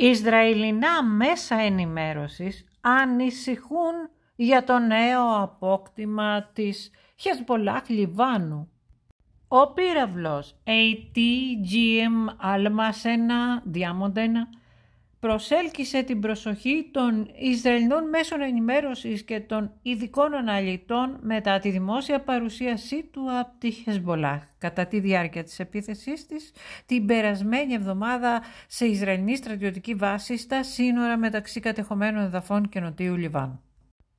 Ισραηλινά μέσα ενημέρωσης ανησυχούν για το νέο απόκτημα της Χεσμολάχ Λιβάνου. Ο πύραυλος ATGM αλμασένα Diamond προσέλκυσε την προσοχή των Ισραηλινών μέσων ενημέρωσης και των ειδικών αναλυτών μετά τη δημόσια παρουσίασή του από τη Χεσμολάχ κατά τη διάρκεια της επίθεσής της την περασμένη εβδομάδα σε Ισραηλινή στρατιωτική βάση στα σύνορα μεταξύ κατεχωμένων εδαφών και νοτιού Λιβάνου.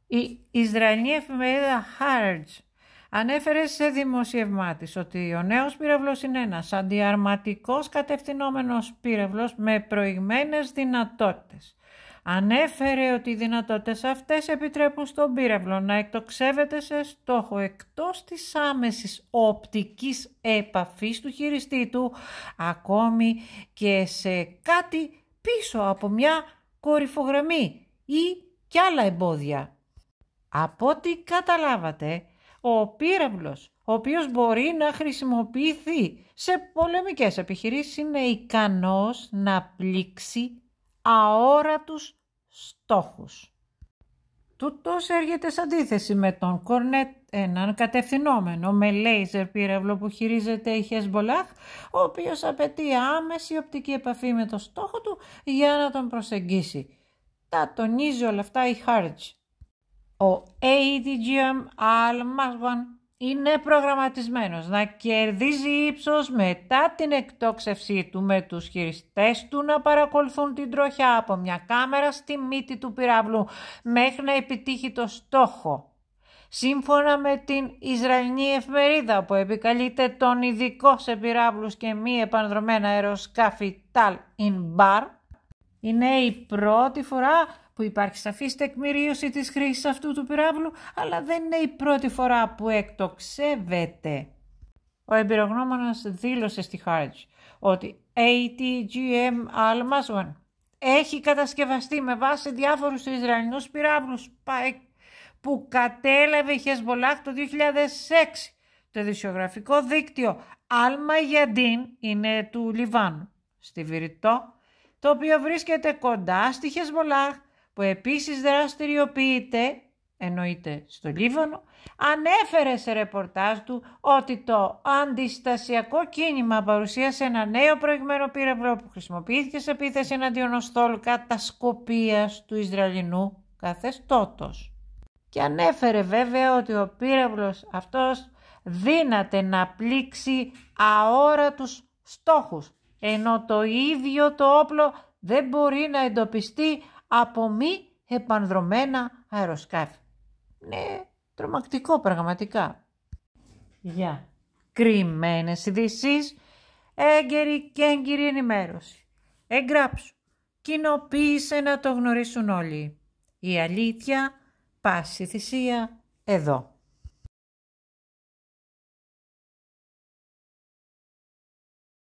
Η Ισραηλινή εφημερίδα Χάρτζ Ανέφερε σε δημοσιευμά τη ότι ο νέος πύραυλος είναι ένας αντιαρματικός κατευθυνόμενος πύραυλος με προηγμένες δυνατότητες. Ανέφερε ότι οι δυνατότητες αυτές επιτρέπουν στον πύραυλο να εκτοξεύεται σε στόχο εκτός της άμεσης οπτικής επαφής του χειριστή του, ακόμη και σε κάτι πίσω από μια κορυφογραμμή ή κι άλλα εμπόδια. Από ό,τι καταλάβατε, ο πύραυλος, ο οποίος μπορεί να χρησιμοποιηθεί σε πολεμικές επιχειρήσεις, είναι ικανός να πλήξει αόρατους στόχους. Τούτος έρχεται σε αντίθεση με τον Κορνέτ, έναν κατευθυνόμενο με λέιζερ πύραυλο που χειρίζεται η Χεσμπολάχ, ο οποίος απαιτεί άμεση οπτική επαφή με το στόχο του για να τον προσεγγίσει. Τα τονίζει όλα αυτά η Χάρτζ. Ο ADGM Almagwan είναι προγραμματισμένος να κερδίζει ύψος μετά την εκτόξευσή του με τους χειριστές του να παρακολουθούν την τροχιά από μια κάμερα στη μύτη του πυράβλου μέχρι να επιτύχει το στόχο. Σύμφωνα με την Ισραηλινή εφημερίδα που επικαλείται τον ειδικό σε πυράβλους και μη επανδρομένα αεροσκάφη Tal in Bar, είναι η πρώτη φορά που υπάρχει σαφή τεκμηρίωση της χρήσης αυτού του πυράβλου, αλλά δεν είναι η πρώτη φορά που εκτοξεύεται. Ο εμπειρογνώμονας δήλωσε στη Χάρτζ ότι ATGM al έχει κατασκευαστεί με βάση διάφορους Ισραηλινούς πυράβλους που κατέλαβε η Χεσμολάχ το 2006. Το ειδησιογραφικο δίκτυο Alma είναι του Λιβάνου, στη Βηρητό, το οποίο βρίσκεται κοντά στη Χεσμολάχ που επίσης δραστηριοποιείται, εννοείται στο Λίβανο, ανέφερε σε ρεπορτάζ του ότι το αντιστασιακό κίνημα παρουσίασε ένα νέο προηγμένο πύραυλο που χρησιμοποιήθηκε σε επίθεση εναντίον οστόλου κατασκοπίας του Ισραηλινού καθεστώτος. Και ανέφερε βέβαια ότι ο πύραυλος αυτός δύναται να πλήξει αόρατους στόχους, ενώ το ίδιο το όπλο δεν μπορεί να εντοπιστεί από μη επανδρομένα αεροσκάφη. Ναι, τρομακτικό πραγματικά. Για κρυμμένες ειδήσεις, έγκαιρη και έγκυρη ενημέρωση. Εγγράψου, κοινοποίησε να το γνωρίσουν όλοι. Η αλήθεια, πάση θυσία, εδώ.